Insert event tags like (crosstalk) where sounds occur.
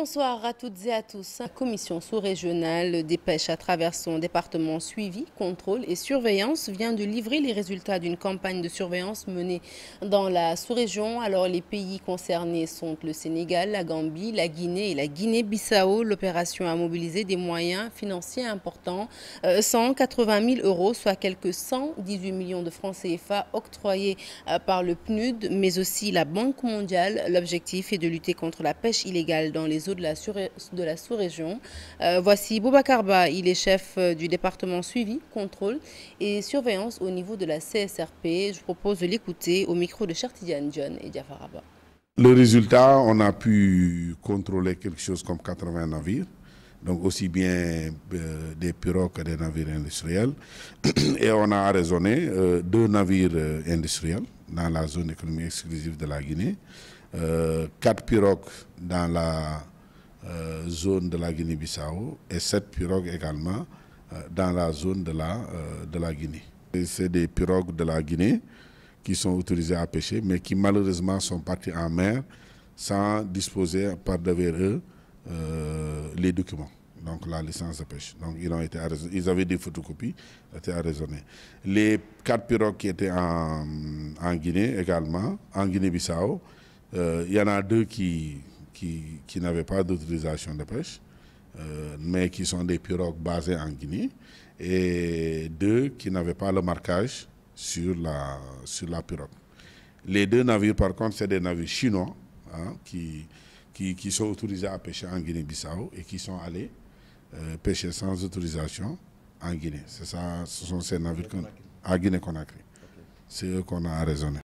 Bonsoir à toutes et à tous. La commission sous-régionale des pêches à travers son département suivi, contrôle et surveillance vient de livrer les résultats d'une campagne de surveillance menée dans la sous-région. Alors les pays concernés sont le Sénégal, la Gambie, la Guinée et la Guinée-Bissau. L'opération a mobilisé des moyens financiers importants, 180 euh, 000 euros, soit quelques 118 millions de francs CFA octroyés euh, par le PNUD, mais aussi la Banque mondiale. L'objectif est de lutter contre la pêche illégale dans les eaux de la, sous-région. Euh, voici Karba, il est chef euh, du département suivi, contrôle et surveillance au niveau de la CSRP. Je propose de l'écouter au micro de Chertidiane John et Diafaraba. Le résultat, on a pu contrôler quelque chose comme 80 navires donc aussi bien euh, des pirogues que des navires industriels. (clears throat) Et on a raisonné euh, deux navires industriels dans la zone économique exclusive de la Guinée, quatre pirogues dans la euh, zone de la Guinée-Bissau et sept pirogues également euh, dans la zone de la, euh, de la Guinée. C'est des pirogues de la Guinée qui sont autorisées à pêcher, mais qui malheureusement sont parties en mer sans disposer par devers eux les documents, donc la licence de pêche. Donc ils, ont été ils avaient des photocopies, étaient arraisonnés. Les quatre pirogues qui étaient en, en Guinée également, en Guinée-Bissau, il y en a deux qui qui, n'avaient pas d'autorisation de pêche, euh, mais qui sont des pirogues basées en Guinée, et deux qui n'avaient pas le marquage sur la, sur la pirogue. Les deux navires, par contre, c'est des navires chinois hein, qui, qui, qui, sont autorisés à pêcher en Guinée-Bissau et qui sont allés euh, pêcher sans autorisation en Guinée. C'est ça, ce sont ces navires à Guinée-Conakry. C'est eux qu'on a raisonné.